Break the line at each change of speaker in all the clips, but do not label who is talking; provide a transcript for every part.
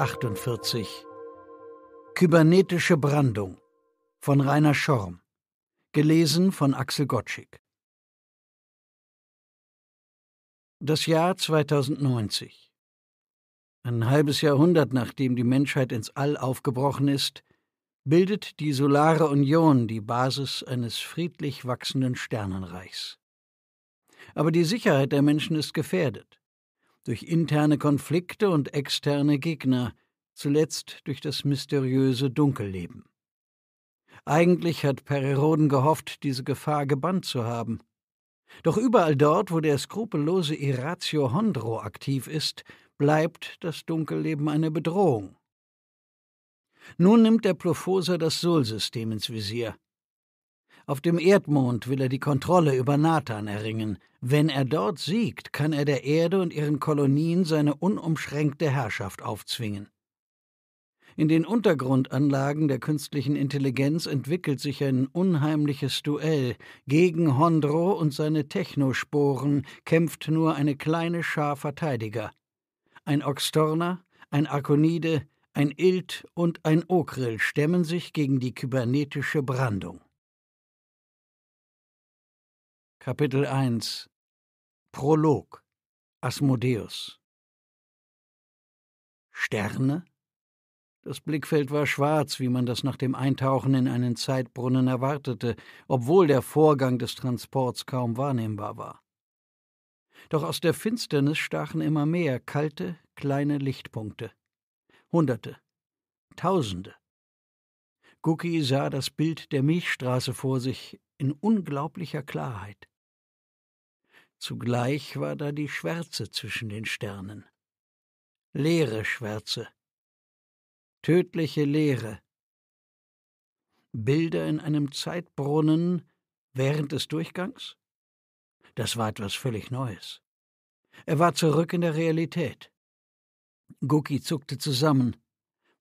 1948 Kybernetische Brandung von Rainer Schorm Gelesen von Axel Gottschick Das Jahr 2090 Ein halbes Jahrhundert nachdem die Menschheit ins All aufgebrochen ist, bildet die Solare Union die Basis eines friedlich wachsenden Sternenreichs. Aber die Sicherheit der Menschen ist gefährdet durch interne Konflikte und externe Gegner, zuletzt durch das mysteriöse Dunkelleben. Eigentlich hat Pereroden gehofft, diese Gefahr gebannt zu haben. Doch überall dort, wo der skrupellose Iratio Hondro aktiv ist, bleibt das Dunkelleben eine Bedrohung. Nun nimmt der Prophoser das Sol-System ins Visier. Auf dem Erdmond will er die Kontrolle über Nathan erringen. Wenn er dort siegt, kann er der Erde und ihren Kolonien seine unumschränkte Herrschaft aufzwingen. In den Untergrundanlagen der künstlichen Intelligenz entwickelt sich ein unheimliches Duell. Gegen Hondro und seine Technosporen kämpft nur eine kleine Schar Verteidiger. Ein Oxtorner, ein Arkonide, ein Ilt und ein Okrill stemmen sich gegen die kybernetische Brandung. Kapitel 1 Prolog Asmodeus Sterne? Das Blickfeld war schwarz, wie man das nach dem Eintauchen in einen Zeitbrunnen erwartete, obwohl der Vorgang des Transports kaum wahrnehmbar war. Doch aus der Finsternis stachen immer mehr kalte, kleine Lichtpunkte. Hunderte, Tausende. Guki sah das Bild der Milchstraße vor sich in unglaublicher Klarheit. Zugleich war da die Schwärze zwischen den Sternen. Leere Schwärze. Tödliche Leere. Bilder in einem Zeitbrunnen während des Durchgangs? Das war etwas völlig Neues. Er war zurück in der Realität. Gucki zuckte zusammen.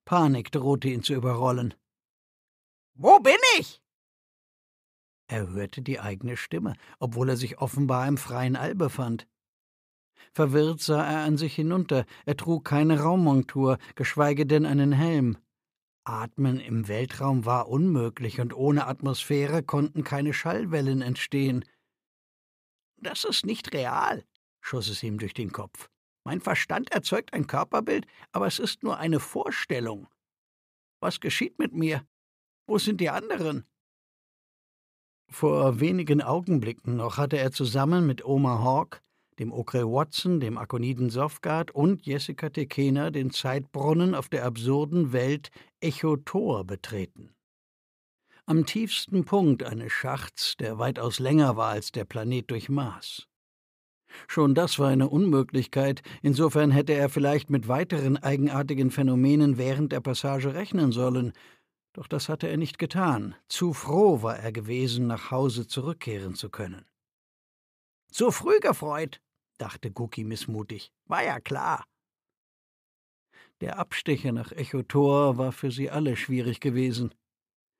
Panik drohte ihn zu überrollen. Wo bin ich? Er hörte die eigene Stimme, obwohl er sich offenbar im freien All befand. Verwirrt sah er an sich hinunter, er trug keine Raummontur, geschweige denn einen Helm. Atmen im Weltraum war unmöglich, und ohne Atmosphäre konnten keine Schallwellen entstehen. Das ist nicht real, schoss es ihm durch den Kopf. Mein Verstand erzeugt ein Körperbild, aber es ist nur eine Vorstellung. Was geschieht mit mir? Wo sind die anderen? Vor wenigen Augenblicken noch hatte er zusammen mit Oma Hawk, dem Okre Watson, dem Akoniden Sofgard und Jessica Tekena den Zeitbrunnen auf der absurden Welt Echo Tor betreten. Am tiefsten Punkt eines Schachts, der weitaus länger war als der Planet durch Mars. Schon das war eine Unmöglichkeit, insofern hätte er vielleicht mit weiteren eigenartigen Phänomenen während der Passage rechnen sollen, doch das hatte er nicht getan. Zu froh war er gewesen, nach Hause zurückkehren zu können. Zu früh gefreut, dachte Gucki missmutig. War ja klar. Der Abstecher nach Echotor war für sie alle schwierig gewesen.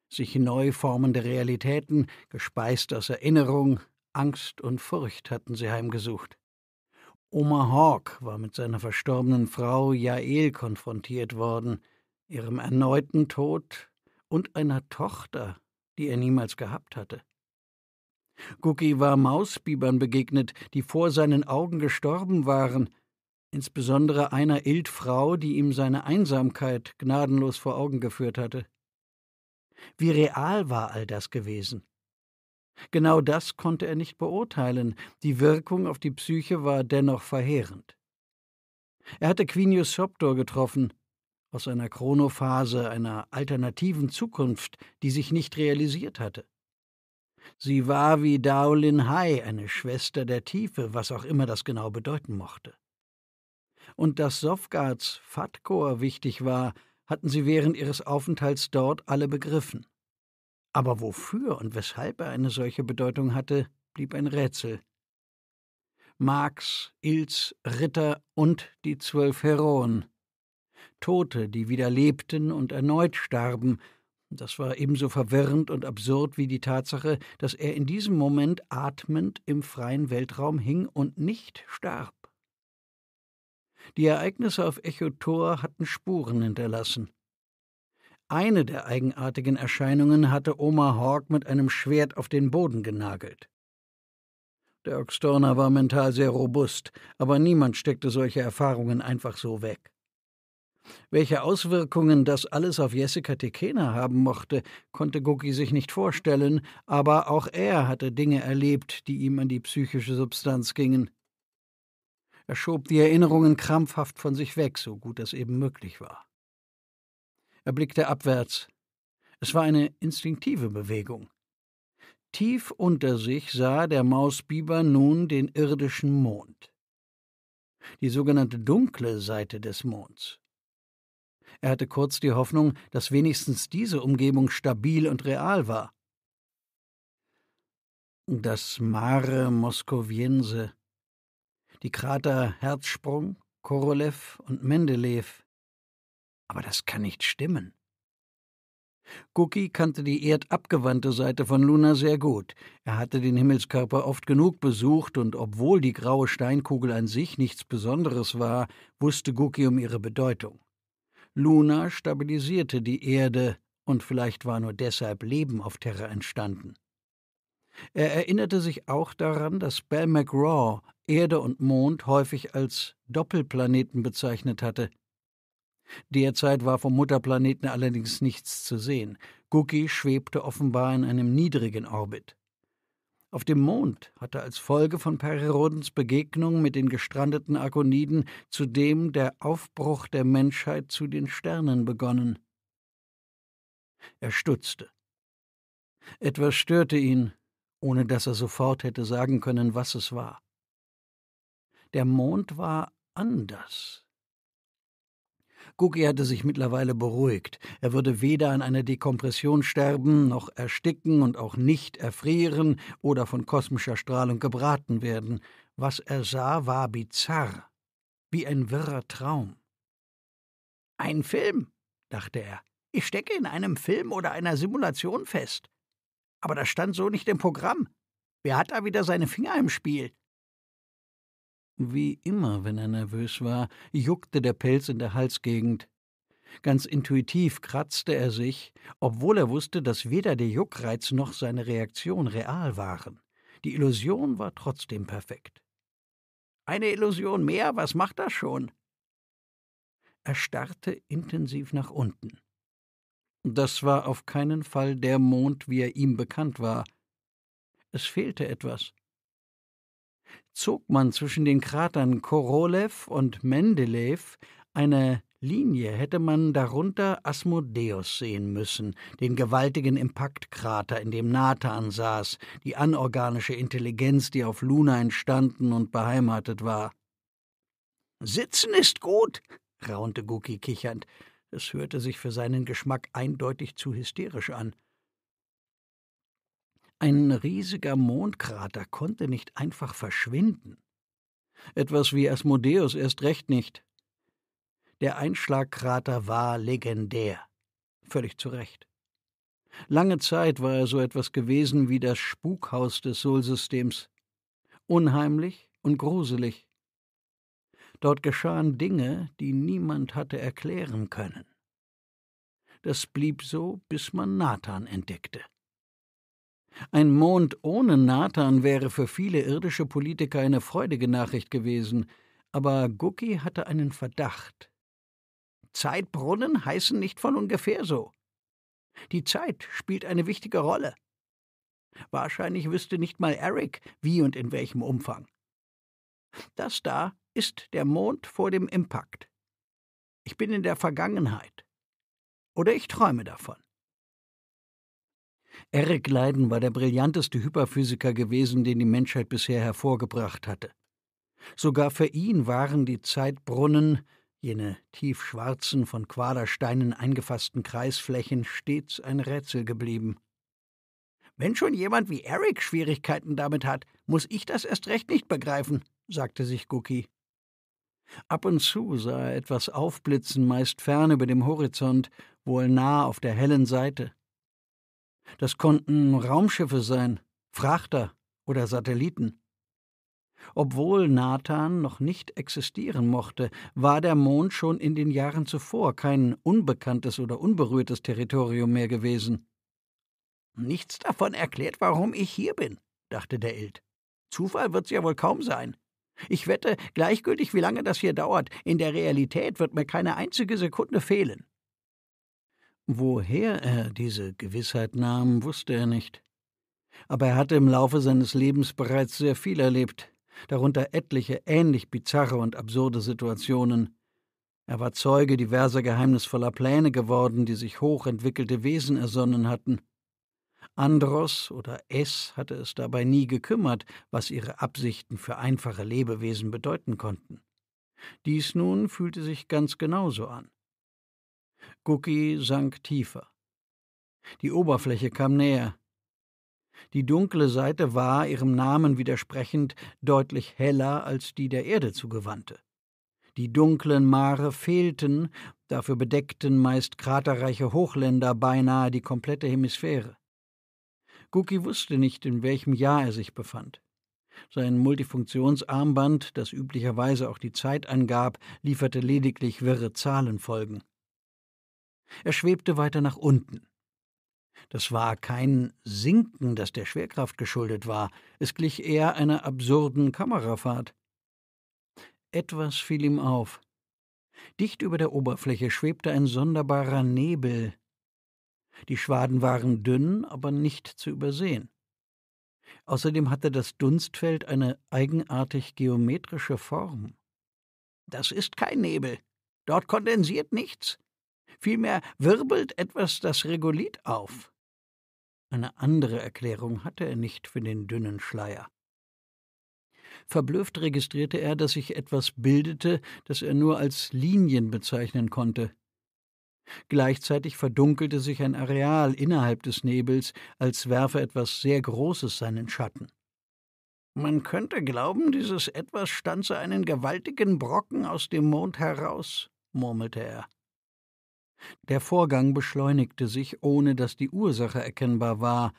Sich neu formende Realitäten, gespeist aus Erinnerung, Angst und Furcht hatten sie heimgesucht. Oma Hawk war mit seiner verstorbenen Frau Jael konfrontiert worden, ihrem erneuten Tod und einer Tochter, die er niemals gehabt hatte. Gucki war Mausbibern begegnet, die vor seinen Augen gestorben waren, insbesondere einer Ildfrau, die ihm seine Einsamkeit gnadenlos vor Augen geführt hatte. Wie real war all das gewesen? Genau das konnte er nicht beurteilen, die Wirkung auf die Psyche war dennoch verheerend. Er hatte Quinius Schoptor getroffen, aus einer Chronophase einer alternativen Zukunft, die sich nicht realisiert hatte. Sie war wie Daolin Hai, eine Schwester der Tiefe, was auch immer das genau bedeuten mochte. Und dass Sofgards Fatkor wichtig war, hatten sie während ihres Aufenthalts dort alle begriffen. Aber wofür und weshalb er eine solche Bedeutung hatte, blieb ein Rätsel. Marx, Ilz, Ritter und die zwölf Heroen Tote, die wieder lebten und erneut starben. Das war ebenso verwirrend und absurd wie die Tatsache, dass er in diesem Moment atmend im freien Weltraum hing und nicht starb. Die Ereignisse auf Echo Tor hatten Spuren hinterlassen. Eine der eigenartigen Erscheinungen hatte Oma Hawk mit einem Schwert auf den Boden genagelt. Der Oxtorner war mental sehr robust, aber niemand steckte solche Erfahrungen einfach so weg. Welche Auswirkungen das alles auf Jessica Tekena haben mochte, konnte Gucki sich nicht vorstellen, aber auch er hatte Dinge erlebt, die ihm an die psychische Substanz gingen. Er schob die Erinnerungen krampfhaft von sich weg, so gut das eben möglich war. Er blickte abwärts. Es war eine instinktive Bewegung. Tief unter sich sah der Mausbiber nun den irdischen Mond. Die sogenannte dunkle Seite des Monds. Er hatte kurz die Hoffnung, dass wenigstens diese Umgebung stabil und real war. Das Mare Moskowiense. Die Krater Herzsprung, Korolev und Mendeleev. Aber das kann nicht stimmen. Guki kannte die erdabgewandte Seite von Luna sehr gut. Er hatte den Himmelskörper oft genug besucht und obwohl die graue Steinkugel an sich nichts Besonderes war, wusste Guki um ihre Bedeutung. Luna stabilisierte die Erde, und vielleicht war nur deshalb Leben auf Terra entstanden. Er erinnerte sich auch daran, dass Bell McGraw Erde und Mond häufig als Doppelplaneten bezeichnet hatte. Derzeit war vom Mutterplaneten allerdings nichts zu sehen. Gucci schwebte offenbar in einem niedrigen Orbit. Auf dem Mond hatte als Folge von Pererodens Begegnung mit den gestrandeten Akoniden zudem der Aufbruch der Menschheit zu den Sternen begonnen. Er stutzte. Etwas störte ihn, ohne dass er sofort hätte sagen können, was es war. Der Mond war anders. Gucki hatte sich mittlerweile beruhigt. Er würde weder an einer Dekompression sterben, noch ersticken und auch nicht erfrieren oder von kosmischer Strahlung gebraten werden. Was er sah, war bizarr, wie ein wirrer Traum. Ein Film, dachte er. Ich stecke in einem Film oder einer Simulation fest. Aber das stand so nicht im Programm. Wer hat da wieder seine Finger im Spiel? Wie immer, wenn er nervös war, juckte der Pelz in der Halsgegend. Ganz intuitiv kratzte er sich, obwohl er wusste, dass weder der Juckreiz noch seine Reaktion real waren. Die Illusion war trotzdem perfekt. Eine Illusion mehr, was macht das schon? Er starrte intensiv nach unten. Das war auf keinen Fall der Mond, wie er ihm bekannt war. Es fehlte etwas zog man zwischen den Kratern Korolev und Mendeleev eine Linie, hätte man darunter Asmodeus sehen müssen, den gewaltigen Impaktkrater, in dem Nathan saß, die anorganische Intelligenz, die auf Luna entstanden und beheimatet war. Sitzen ist gut, raunte Guki kichernd. Es hörte sich für seinen Geschmack eindeutig zu hysterisch an. Ein riesiger Mondkrater konnte nicht einfach verschwinden. Etwas wie Asmodeus erst recht nicht. Der Einschlagkrater war legendär. Völlig zu Recht. Lange Zeit war er so etwas gewesen wie das Spukhaus des Solsystems. Unheimlich und gruselig. Dort geschahen Dinge, die niemand hatte erklären können. Das blieb so, bis man Nathan entdeckte. Ein Mond ohne Nathan wäre für viele irdische Politiker eine freudige Nachricht gewesen, aber Gucki hatte einen Verdacht. Zeitbrunnen heißen nicht von ungefähr so. Die Zeit spielt eine wichtige Rolle. Wahrscheinlich wüsste nicht mal Eric, wie und in welchem Umfang. Das da ist der Mond vor dem Impact. Ich bin in der Vergangenheit. Oder ich träume davon. Eric Leiden war der brillanteste Hyperphysiker gewesen, den die Menschheit bisher hervorgebracht hatte. Sogar für ihn waren die Zeitbrunnen, jene tiefschwarzen, von Quadersteinen eingefassten Kreisflächen, stets ein Rätsel geblieben. Wenn schon jemand wie Eric Schwierigkeiten damit hat, muss ich das erst recht nicht begreifen, sagte sich Gucki. Ab und zu sah er etwas aufblitzen, meist fern über dem Horizont, wohl nah auf der hellen Seite. Das konnten Raumschiffe sein, Frachter oder Satelliten. Obwohl Nathan noch nicht existieren mochte, war der Mond schon in den Jahren zuvor kein unbekanntes oder unberührtes Territorium mehr gewesen. Nichts davon erklärt, warum ich hier bin, dachte der Ild. Zufall wird's ja wohl kaum sein. Ich wette, gleichgültig wie lange das hier dauert, in der Realität wird mir keine einzige Sekunde fehlen. Woher er diese Gewissheit nahm, wusste er nicht. Aber er hatte im Laufe seines Lebens bereits sehr viel erlebt, darunter etliche ähnlich bizarre und absurde Situationen. Er war Zeuge diverser geheimnisvoller Pläne geworden, die sich hochentwickelte Wesen ersonnen hatten. Andros oder S hatte es dabei nie gekümmert, was ihre Absichten für einfache Lebewesen bedeuten konnten. Dies nun fühlte sich ganz genauso an. Cookie sank tiefer. Die Oberfläche kam näher. Die dunkle Seite war, ihrem Namen widersprechend, deutlich heller als die der Erde zugewandte. Die dunklen Mare fehlten, dafür bedeckten meist kraterreiche Hochländer beinahe die komplette Hemisphäre. Guki wusste nicht, in welchem Jahr er sich befand. Sein Multifunktionsarmband, das üblicherweise auch die Zeit angab, lieferte lediglich wirre Zahlenfolgen. Er schwebte weiter nach unten. Das war kein Sinken, das der Schwerkraft geschuldet war, es glich eher einer absurden Kamerafahrt. Etwas fiel ihm auf. Dicht über der Oberfläche schwebte ein sonderbarer Nebel. Die Schwaden waren dünn, aber nicht zu übersehen. Außerdem hatte das Dunstfeld eine eigenartig geometrische Form. Das ist kein Nebel. Dort kondensiert nichts. Vielmehr wirbelt etwas das Regolith auf. Eine andere Erklärung hatte er nicht für den dünnen Schleier. Verblüfft registrierte er, dass sich etwas bildete, das er nur als Linien bezeichnen konnte. Gleichzeitig verdunkelte sich ein Areal innerhalb des Nebels, als werfe etwas sehr Großes seinen Schatten. Man könnte glauben, dieses Etwas stanze einen gewaltigen Brocken aus dem Mond heraus, murmelte er. Der Vorgang beschleunigte sich, ohne dass die Ursache erkennbar war,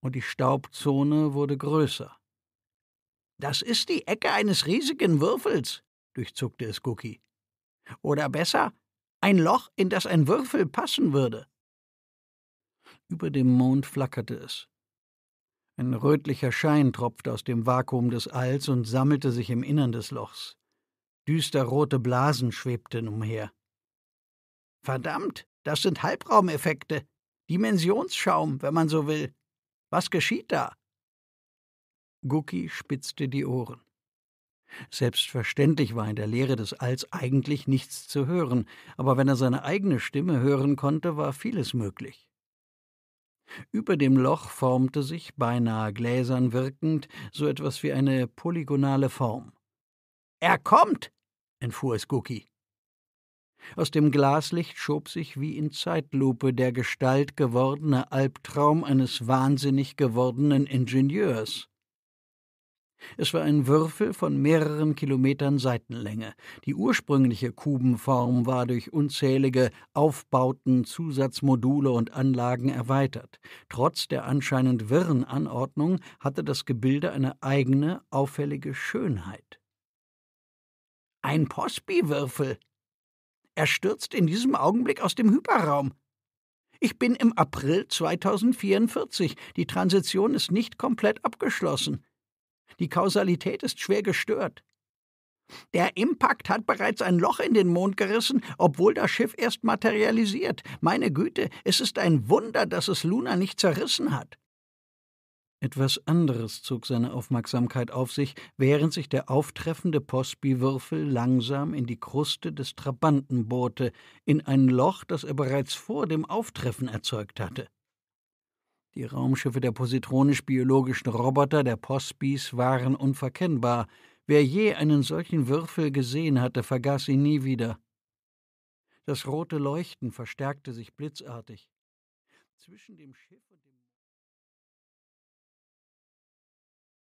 und die Staubzone wurde größer. Das ist die Ecke eines riesigen Würfels, durchzuckte es Cookie. Oder besser, ein Loch, in das ein Würfel passen würde. Über dem Mond flackerte es. Ein rötlicher Schein tropfte aus dem Vakuum des Alls und sammelte sich im Innern des Lochs. Düsterrote Blasen schwebten umher. Verdammt, das sind Halbraumeffekte. Dimensionsschaum, wenn man so will. Was geschieht da? Gucki spitzte die Ohren. Selbstverständlich war in der Lehre des Alls eigentlich nichts zu hören, aber wenn er seine eigene Stimme hören konnte, war vieles möglich. Über dem Loch formte sich, beinahe gläsern wirkend, so etwas wie eine polygonale Form. Er kommt! entfuhr es Gucki. Aus dem Glaslicht schob sich wie in Zeitlupe der Gestalt gewordene Albtraum eines wahnsinnig gewordenen Ingenieurs. Es war ein Würfel von mehreren Kilometern Seitenlänge. Die ursprüngliche Kubenform war durch unzählige Aufbauten, Zusatzmodule und Anlagen erweitert. Trotz der anscheinend wirren Anordnung hatte das Gebilde eine eigene, auffällige Schönheit. Ein pospi würfel er stürzt in diesem Augenblick aus dem Hyperraum. Ich bin im April 2044. Die Transition ist nicht komplett abgeschlossen. Die Kausalität ist schwer gestört. Der Impact hat bereits ein Loch in den Mond gerissen, obwohl das Schiff erst materialisiert. Meine Güte, es ist ein Wunder, dass es Luna nicht zerrissen hat. Etwas anderes zog seine Aufmerksamkeit auf sich, während sich der auftreffende Pospi-Würfel langsam in die Kruste des Trabanten bohrte, in ein Loch, das er bereits vor dem Auftreffen erzeugt hatte. Die Raumschiffe der positronisch-biologischen Roboter der Pospis waren unverkennbar. Wer je einen solchen Würfel gesehen hatte, vergaß ihn nie wieder. Das rote Leuchten verstärkte sich blitzartig. Zwischen dem Schiff und dem